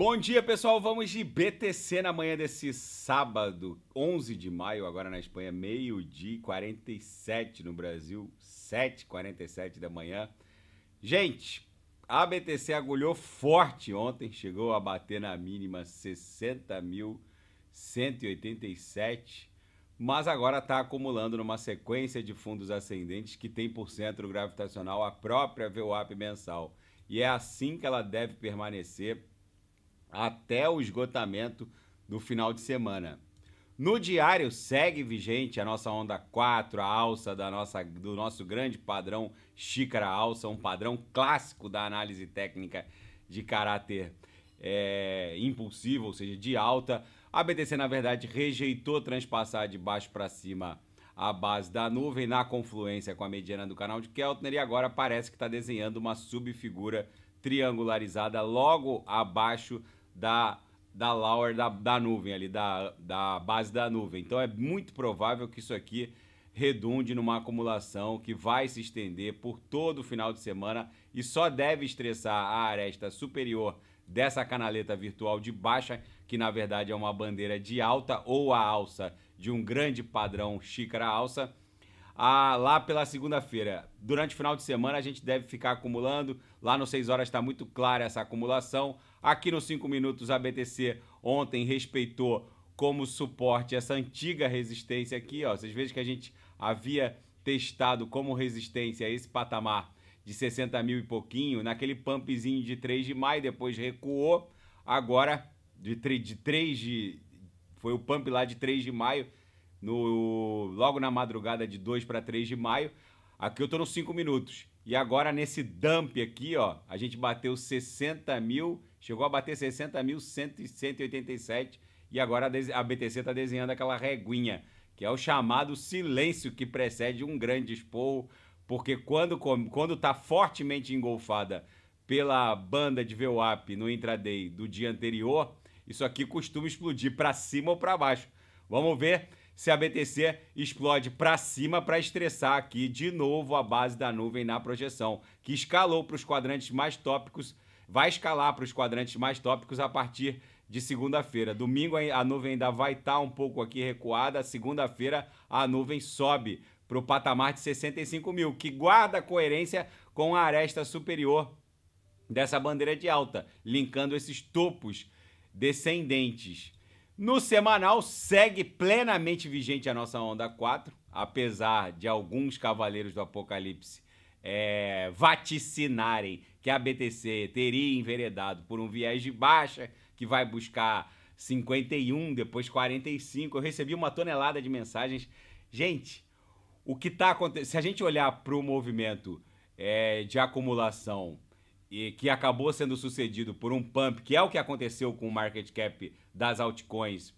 Bom dia, pessoal. Vamos de BTC na manhã desse sábado, 11 de maio, agora na Espanha, meio-dia 47 no Brasil, 7h47 da manhã. Gente, a BTC agulhou forte ontem, chegou a bater na mínima 60.187, mas agora está acumulando numa sequência de fundos ascendentes que tem por centro gravitacional a própria VWAP mensal. E é assim que ela deve permanecer até o esgotamento do final de semana. No diário segue vigente a nossa onda 4, a alça da nossa, do nosso grande padrão xícara alça, um padrão clássico da análise técnica de caráter é, impulsivo, ou seja, de alta. A BTC, na verdade, rejeitou transpassar de baixo para cima a base da nuvem na confluência com a mediana do canal de Keltner e agora parece que está desenhando uma subfigura triangularizada logo abaixo da, da Lower, da, da nuvem ali, da, da base da nuvem. Então é muito provável que isso aqui redunde numa acumulação que vai se estender por todo o final de semana e só deve estressar a aresta superior dessa canaleta virtual de baixa, que na verdade é uma bandeira de alta ou a alça de um grande padrão xícara alça. Ah, lá pela segunda-feira. Durante o final de semana a gente deve ficar acumulando. Lá no 6 horas está muito clara essa acumulação. Aqui nos 5 Minutos, a BTC ontem respeitou como suporte essa antiga resistência aqui. Ó. Vocês veem que a gente havia testado como resistência esse patamar de 60 mil e pouquinho, naquele pumpzinho de 3 de maio, depois recuou. Agora, de 3 de... 3 de foi o pump lá de 3 de maio, no, logo na madrugada de 2 para 3 de maio. Aqui eu estou nos 5 minutos. E agora nesse dump aqui, ó, a gente bateu 60 mil, chegou a bater 60 mil 187 e agora a BTC está desenhando aquela reguinha, que é o chamado silêncio que precede um grande esporro, porque quando quando está fortemente engolfada pela banda de VWAP no intraday do dia anterior, isso aqui costuma explodir para cima ou para baixo. Vamos ver se a BTC explode para cima para estressar aqui de novo a base da nuvem na projeção, que escalou para os quadrantes mais tópicos, vai escalar para os quadrantes mais tópicos a partir de segunda-feira. Domingo a nuvem ainda vai estar tá um pouco aqui recuada, segunda-feira a nuvem sobe para o patamar de 65 mil, que guarda coerência com a aresta superior dessa bandeira de alta, linkando esses topos descendentes. No semanal, segue plenamente vigente a nossa Onda 4, apesar de alguns cavaleiros do Apocalipse é, vaticinarem que a BTC teria enveredado por um viés de baixa, que vai buscar 51, depois 45. Eu recebi uma tonelada de mensagens. Gente, o que está acontecendo? Se a gente olhar para o movimento é, de acumulação e que acabou sendo sucedido por um pump, que é o que aconteceu com o market cap das altcoins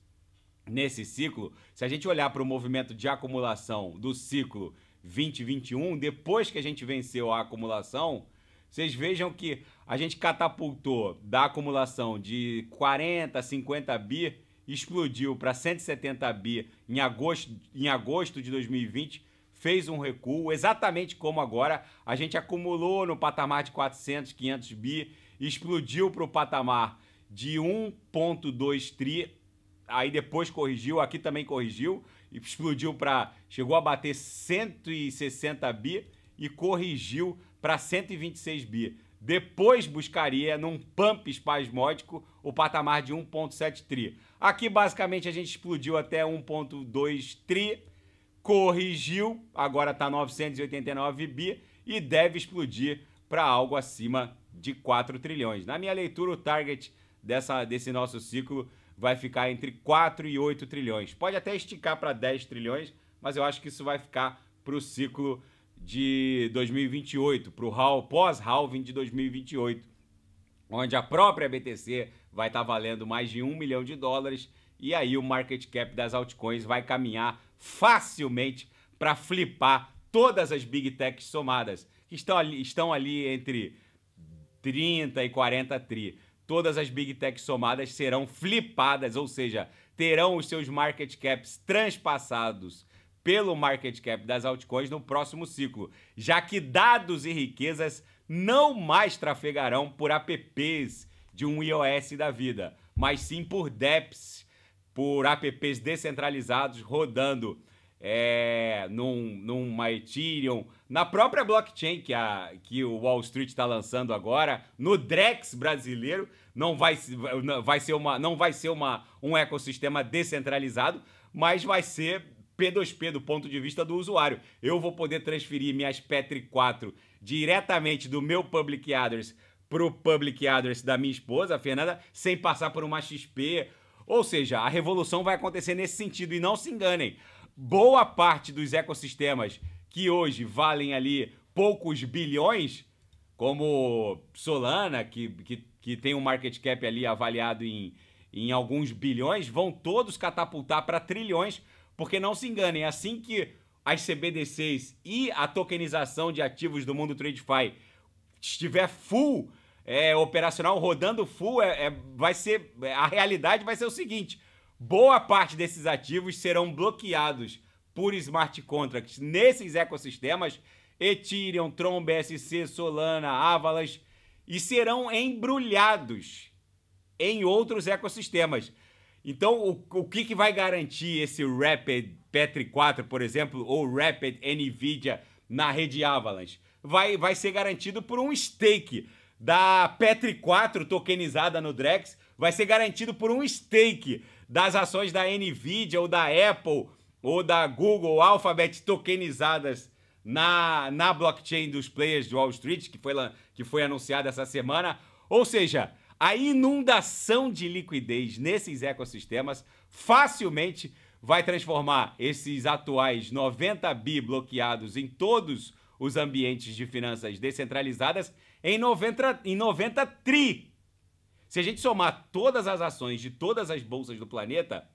nesse ciclo, se a gente olhar para o movimento de acumulação do ciclo 2021, depois que a gente venceu a acumulação, vocês vejam que a gente catapultou da acumulação de 40, 50 bi, explodiu para 170 bi em agosto, em agosto de 2020 fez um recuo, exatamente como agora. A gente acumulou no patamar de 400, 500 bi, explodiu para o patamar de 1,2 tri, aí depois corrigiu, aqui também corrigiu, explodiu para. chegou a bater 160 bi e corrigiu para 126 bi. Depois buscaria, num pump espasmódico, o patamar de 1,7 tri. Aqui, basicamente, a gente explodiu até 1,2 tri corrigiu, agora está 989 bi e deve explodir para algo acima de 4 trilhões. Na minha leitura, o target dessa, desse nosso ciclo vai ficar entre 4 e 8 trilhões. Pode até esticar para 10 trilhões, mas eu acho que isso vai ficar para o ciclo de 2028, para o pós-halving de 2028, onde a própria BTC vai estar tá valendo mais de 1 milhão de dólares e aí o market cap das altcoins vai caminhar facilmente para flipar todas as big techs somadas, que estão ali, estão ali entre 30 e 40 tri. Todas as big techs somadas serão flipadas, ou seja, terão os seus market caps transpassados pelo market cap das altcoins no próximo ciclo, já que dados e riquezas não mais trafegarão por apps de um iOS da vida, mas sim por DEPs por apps descentralizados rodando é, num, numa Ethereum, na própria blockchain que, a, que o Wall Street está lançando agora, no Drex brasileiro, não vai, vai ser, uma, não vai ser uma, um ecossistema descentralizado, mas vai ser P2P do ponto de vista do usuário. Eu vou poder transferir minhas Petri 4 diretamente do meu public address para o public address da minha esposa, a Fernanda, sem passar por uma XP ou seja, a revolução vai acontecer nesse sentido. E não se enganem, boa parte dos ecossistemas que hoje valem ali poucos bilhões, como Solana, que, que, que tem um market cap ali avaliado em, em alguns bilhões, vão todos catapultar para trilhões, porque não se enganem, assim que as CBDCs e a tokenização de ativos do mundo TradeFi estiver full é, operacional rodando full, é, é, vai ser a realidade vai ser o seguinte: boa parte desses ativos serão bloqueados por smart contracts nesses ecossistemas Ethereum, Tron, BSC, Solana, Avalanche e serão embrulhados em outros ecossistemas. Então, o, o que, que vai garantir esse Rapid Petri 4, por exemplo, ou Rapid NVIDIA na rede Avalanche? Vai, vai ser garantido por um stake da Petri 4 tokenizada no Drex vai ser garantido por um stake das ações da Nvidia ou da Apple ou da Google ou Alphabet tokenizadas na, na blockchain dos players de Wall Street, que foi, que foi anunciada essa semana. Ou seja, a inundação de liquidez nesses ecossistemas facilmente vai transformar esses atuais 90 bi bloqueados em todos os ambientes de finanças descentralizadas em 90, em 90 tri. Se a gente somar todas as ações de todas as bolsas do planeta,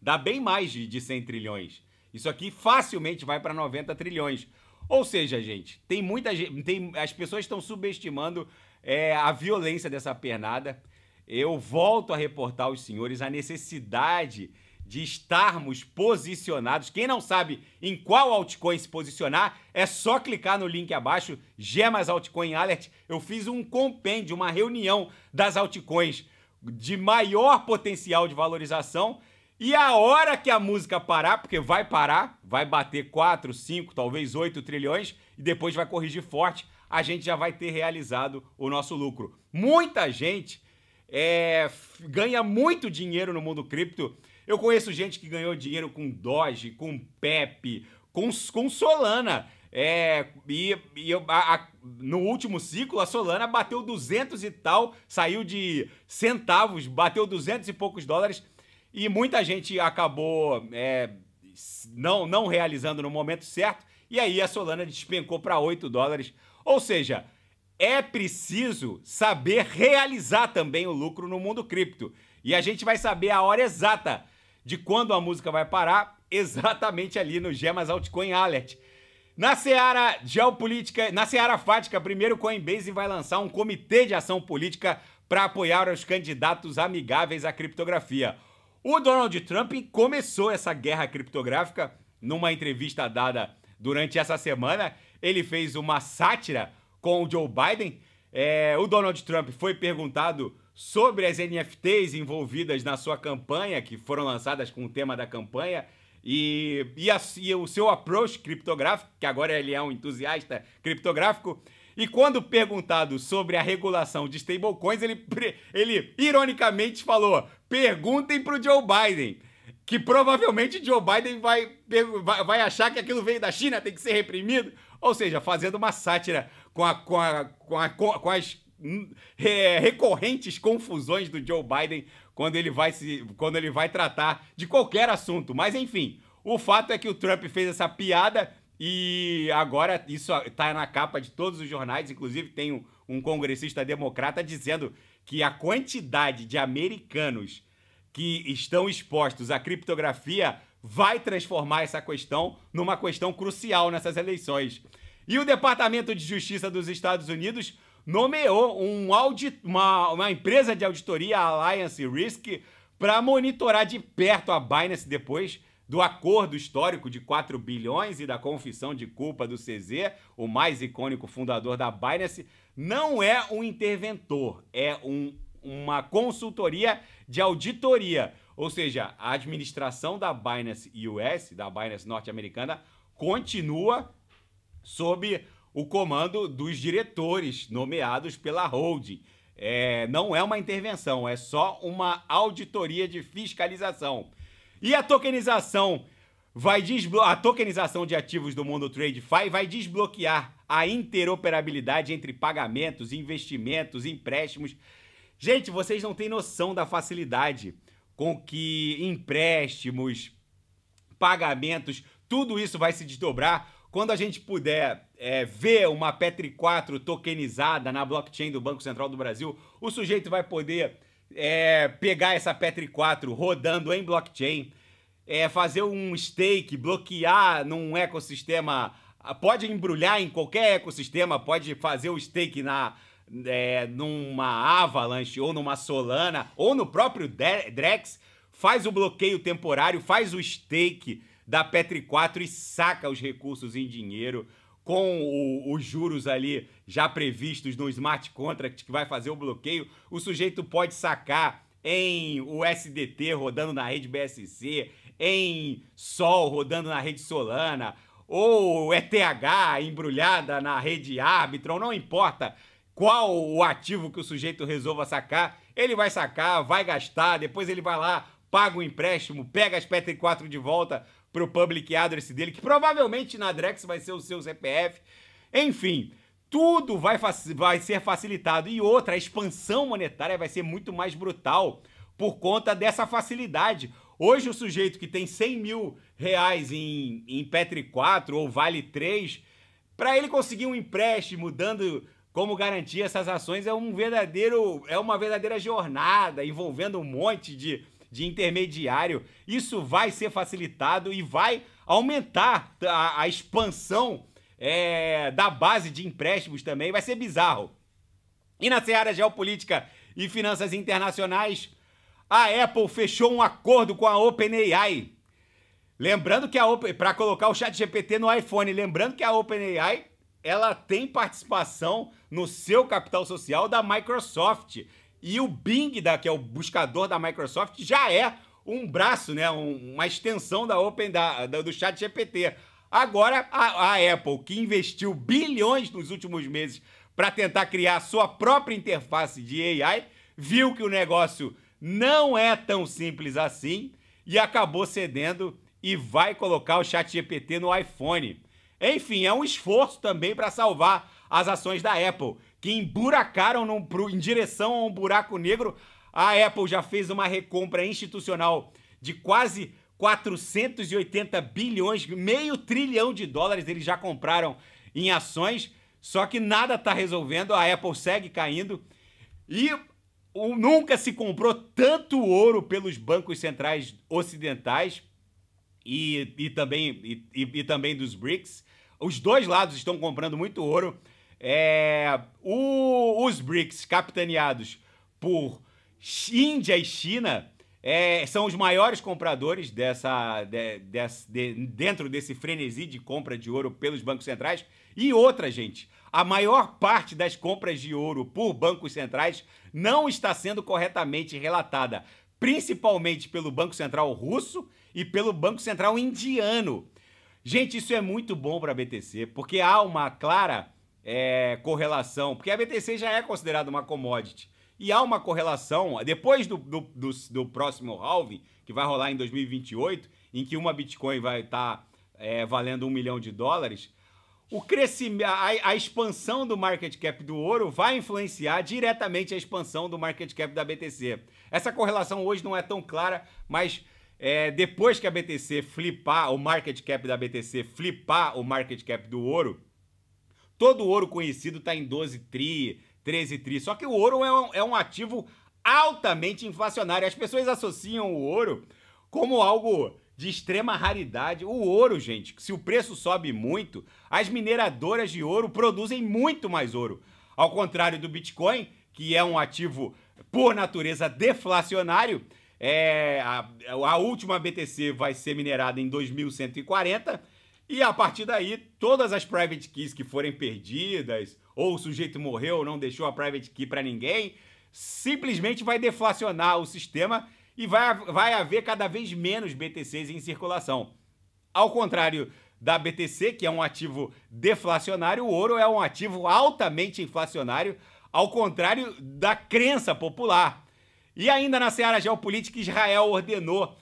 dá bem mais de, 100 trilhões. Isso aqui facilmente vai para 90 trilhões. Ou seja, gente, tem muita gente. Tem, as pessoas estão subestimando é, a violência dessa pernada. Eu volto a reportar aos senhores a necessidade de estarmos posicionados. Quem não sabe em qual altcoin se posicionar, é só clicar no link abaixo, Gemas Altcoin Alert. Eu fiz um compêndio, uma reunião das altcoins de maior potencial de valorização. E a hora que a música parar, porque vai parar, vai bater 4, 5, talvez 8 trilhões e depois vai corrigir forte, a gente já vai ter realizado o nosso lucro. Muita gente é, ganha muito dinheiro no mundo cripto eu conheço gente que ganhou dinheiro com Doge, com Pepe, com, com Solana. É, e, e eu, a, a, no último ciclo, a Solana bateu 200 e tal, saiu de centavos, bateu 200 e poucos dólares. E muita gente acabou é, não, não realizando no momento certo. E aí a Solana despencou para 8 dólares. Ou seja, é preciso saber realizar também o lucro no mundo cripto. E a gente vai saber a hora exata de quando a música vai parar, exatamente ali no Gemas Altcoin Alert. Na seara geopolítica, na seara fática, primeiro Coinbase vai lançar um comitê de ação política para apoiar os candidatos amigáveis à criptografia. O Donald Trump começou essa guerra criptográfica numa entrevista dada durante essa semana. Ele fez uma sátira com o Joe Biden. É, o Donald Trump foi perguntado sobre as NFTs envolvidas na sua campanha, que foram lançadas com o tema da campanha, e, e, a, e, o seu approach criptográfico, que agora ele é um entusiasta criptográfico. E quando perguntado sobre a regulação de stablecoins, ele, ele ironicamente falou: perguntem para o Joe Biden. Que provavelmente Joe Biden vai, vai, achar que aquilo veio da China, tem que ser reprimido. Ou seja, fazendo uma sátira com, a, com, a, com, a, com, as é, recorrentes confusões do Joe Biden quando ele vai se quando ele vai tratar de qualquer assunto. Mas enfim, o fato é que o Trump fez essa piada e agora isso está na capa de todos os jornais, inclusive tem um, um congressista democrata dizendo que a quantidade de americanos que estão expostos à criptografia vai transformar essa questão numa questão crucial nessas eleições. E o Departamento de Justiça dos Estados Unidos nomeou um audit, uma, uma empresa de auditoria, a Alliance Risk, para monitorar de perto a Binance depois do acordo histórico de 4 bilhões e da confissão de culpa do CZ, o mais icônico fundador da Binance, não é um interventor, é um, uma consultoria de auditoria. Ou seja, a administração da Binance US, da Binance norte-americana, continua sob o comando dos diretores nomeados pela holding. É, não é uma intervenção, é só uma auditoria de fiscalização. E a tokenização vai a tokenização de ativos do mundo TradeFi vai desbloquear a interoperabilidade entre pagamentos, investimentos, empréstimos. Gente, vocês não têm noção da facilidade com que empréstimos, pagamentos, tudo isso vai se desdobrar quando a gente puder é, ver uma Petri 4 tokenizada na blockchain do Banco Central do Brasil, o sujeito vai poder é, pegar essa Petri 4 rodando em blockchain, é, fazer um stake, bloquear num ecossistema, pode embrulhar em qualquer ecossistema, pode fazer o stake na, é, numa Avalanche ou numa Solana ou no próprio Drex, faz o bloqueio temporário, faz o stake da Petri 4 e saca os recursos em dinheiro com o, os juros ali já previstos no smart contract que vai fazer o bloqueio, o sujeito pode sacar em USDT rodando na rede BSC, em Sol rodando na rede Solana, ou ETH embrulhada na rede Arbitron, não importa qual o ativo que o sujeito resolva sacar, ele vai sacar, vai gastar, depois ele vai lá, paga o empréstimo, pega as Petri 4 de volta, pro public address dele, que provavelmente na Drex vai ser o seu CPF. Enfim, tudo vai, vai ser facilitado. E outra, a expansão monetária vai ser muito mais brutal por conta dessa facilidade. Hoje, o sujeito que tem 100 mil reais em, em Petri 4 ou Vale 3, para ele conseguir um empréstimo dando como garantia essas ações é um verdadeiro é uma verdadeira jornada envolvendo um monte de de intermediário, isso vai ser facilitado e vai aumentar a, a expansão é, da base de empréstimos também, vai ser bizarro. E na seara geopolítica e finanças internacionais, a Apple fechou um acordo com a OpenAI. Lembrando que a Open, para colocar o Chat GPT no iPhone, lembrando que a OpenAI ela tem participação no seu capital social da Microsoft. E o Bing, da, que é o buscador da Microsoft, já é um braço, né? Um, uma extensão da Open da, da, do Chat GPT. Agora a, a Apple, que investiu bilhões nos últimos meses para tentar criar sua própria interface de AI, viu que o negócio não é tão simples assim e acabou cedendo e vai colocar o Chat GPT no iPhone. Enfim, é um esforço também para salvar as ações da Apple, que emburacaram num, pro, em direção a um buraco negro. A Apple já fez uma recompra institucional de quase 480 bilhões, meio trilhão de dólares eles já compraram em ações, só que nada está resolvendo, a Apple segue caindo e nunca se comprou tanto ouro pelos bancos centrais ocidentais e, e também, e, e, e também dos BRICS. Os dois lados estão comprando muito ouro. É, o, os BRICS, capitaneados por Índia e China, é, são os maiores compradores dessa, de, de, dentro desse frenesi de compra de ouro pelos bancos centrais. E outra, gente, a maior parte das compras de ouro por bancos centrais não está sendo corretamente relatada, principalmente pelo Banco Central Russo e pelo Banco Central Indiano. Gente, isso é muito bom para a BTC, porque há uma clara é, correlação, porque a BTC já é considerada uma commodity. E há uma correlação, depois do, do, do, do próximo halving, que vai rolar em 2028, em que uma Bitcoin vai estar tá, é, valendo um milhão de dólares, o crescimento, a, a, expansão do market cap do ouro vai influenciar diretamente a expansão do market cap da BTC. Essa correlação hoje não é tão clara, mas é, depois que a BTC flipar, o market cap da BTC flipar o market cap do ouro, Todo ouro conhecido está em 12 tri, 13 tri. Só que o ouro é um, é um ativo altamente inflacionário. As pessoas associam o ouro como algo de extrema raridade. O ouro, gente, se o preço sobe muito, as mineradoras de ouro produzem muito mais ouro. Ao contrário do Bitcoin, que é um ativo por natureza deflacionário, é, a, a última BTC vai ser minerada em 2140 e a partir daí, todas as private keys que forem perdidas, ou o sujeito morreu ou não deixou a private key para ninguém, simplesmente vai deflacionar o sistema e vai, vai haver cada vez menos BTCs em circulação. Ao contrário da BTC, que é um ativo deflacionário, o ouro é um ativo altamente inflacionário, ao contrário da crença popular. E ainda na seara geopolítica, Israel ordenou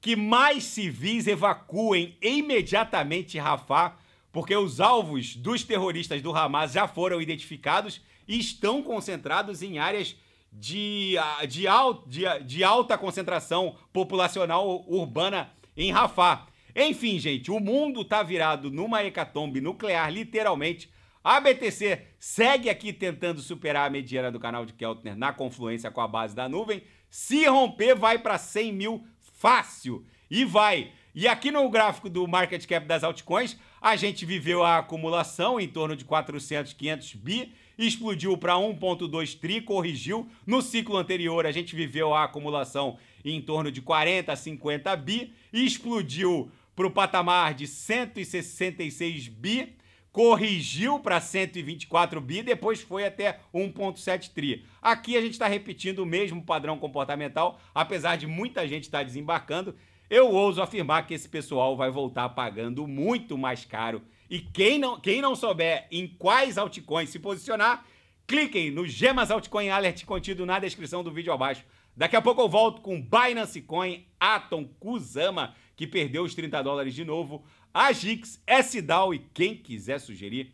que mais civis evacuem imediatamente Rafá, porque os alvos dos terroristas do Hamas já foram identificados e estão concentrados em áreas de, ah, de, de, de alta concentração populacional urbana em Rafá. Enfim, gente, o mundo está virado numa hecatombe nuclear, literalmente. A BTC segue aqui tentando superar a mediana do canal de Keltner na confluência com a base da nuvem. Se romper, vai para 100 mil Fácil. E vai. E aqui no gráfico do market cap das altcoins, a gente viveu a acumulação em torno de 400, 500 bi, explodiu para 1.2 tri, corrigiu. No ciclo anterior, a gente viveu a acumulação em torno de 40, 50 bi, explodiu para o patamar de 166 bi corrigiu para 124 bi, depois foi até 1,7 tri. Aqui a gente está repetindo o mesmo padrão comportamental, apesar de muita gente estar tá desembarcando. Eu ouso afirmar que esse pessoal vai voltar pagando muito mais caro. E quem não, quem não souber em quais altcoins se posicionar, cliquem no Gemas Altcoin Alert contido na descrição do vídeo abaixo. Daqui a pouco eu volto com Binance Coin, Atom, Kusama que perdeu os 30 dólares de novo, a Gix, SDAO e quem quiser sugerir,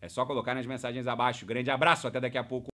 é só colocar nas mensagens abaixo. Grande abraço, até daqui a pouco.